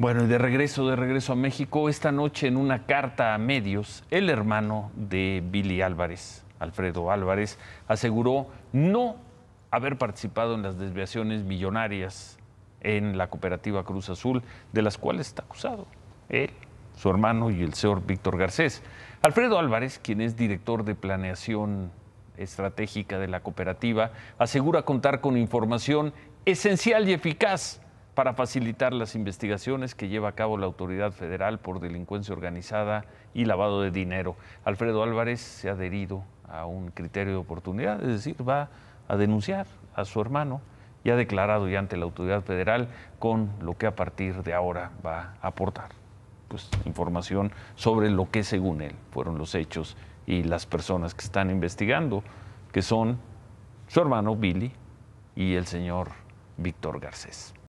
Bueno, y de regreso, de regreso a México, esta noche en una carta a medios, el hermano de Billy Álvarez, Alfredo Álvarez, aseguró no haber participado en las desviaciones millonarias en la cooperativa Cruz Azul, de las cuales está acusado él, su hermano y el señor Víctor Garcés. Alfredo Álvarez, quien es director de planeación estratégica de la cooperativa, asegura contar con información esencial y eficaz para facilitar las investigaciones que lleva a cabo la autoridad federal por delincuencia organizada y lavado de dinero. Alfredo Álvarez se ha adherido a un criterio de oportunidad, es decir, va a denunciar a su hermano y ha declarado ya ante la autoridad federal con lo que a partir de ahora va a aportar pues, información sobre lo que según él fueron los hechos y las personas que están investigando, que son su hermano Billy y el señor Víctor Garcés.